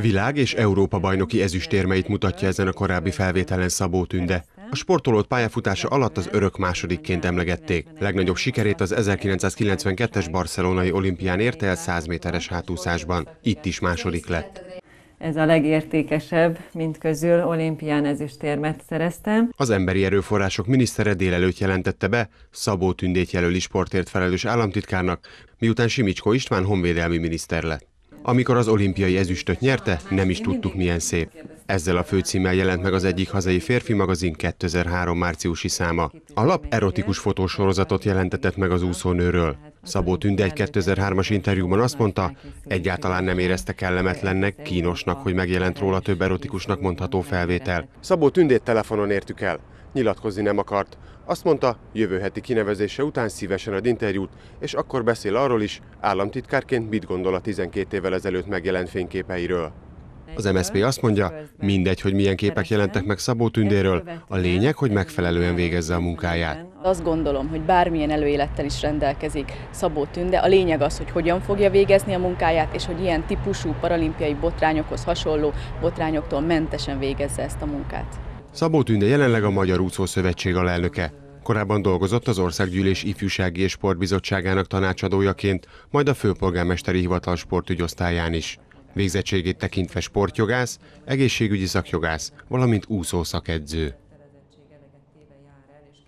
Világ és Európa bajnoki ezüstérmeit mutatja ezen a korábbi felvételen Szabó Tünde. A sportolót pályafutása alatt az örök másodikként emlegették. Legnagyobb sikerét az 1992-es barcelonai olimpián érte el 100 méteres hátúszásban. Itt is második lett. Ez a legértékesebb, mint közül olimpián ezüstérmet szereztem. Az emberi erőforrások minisztere délelőtt jelentette be Szabó Tündét jelöli sportért felelős államtitkárnak, miután Simicsko István honvédelmi miniszter lett. Amikor az olimpiai ezüstöt nyerte, nem is tudtuk milyen szép. Ezzel a főcímmel jelent meg az egyik hazai férfi magazin 2003 márciusi száma. A lap erotikus fotósorozatot jelentetett meg az úszónőről. Szabó Tünde egy 2003-as interjúban azt mondta, egyáltalán nem érezte kellemetlennek, kínosnak, hogy megjelent róla több erotikusnak mondható felvétel. Szabó Tündét telefonon értük el. Nyilatkozni nem akart. Azt mondta, jövő heti kinevezése után szívesen ad interjút, és akkor beszél arról is, államtitkárként mit gondol a 12 évvel ezelőtt megjelent fényképeiről. Az MSZP azt mondja, mindegy, hogy milyen képek jelentek meg Szabó Tündéről, a lényeg, hogy megfelelően végezze a munkáját. Azt gondolom, hogy bármilyen előélettel is rendelkezik Szabó Tünde, a lényeg az, hogy hogyan fogja végezni a munkáját, és hogy ilyen típusú paralimpiai botrányokhoz hasonló botrányoktól mentesen végezze ezt a munkát. Szabó Tünde jelenleg a Magyar Úszó Szövetség alelnöke. Korábban dolgozott az Országgyűlés Ifjúsági és Sportbizottságának tanácsadójaként, majd a főpolgármesteri hivatal sportügyosztályán is. Végzettségét tekintve sportjogász, egészségügyi szakjogász, valamint úszó szakedző.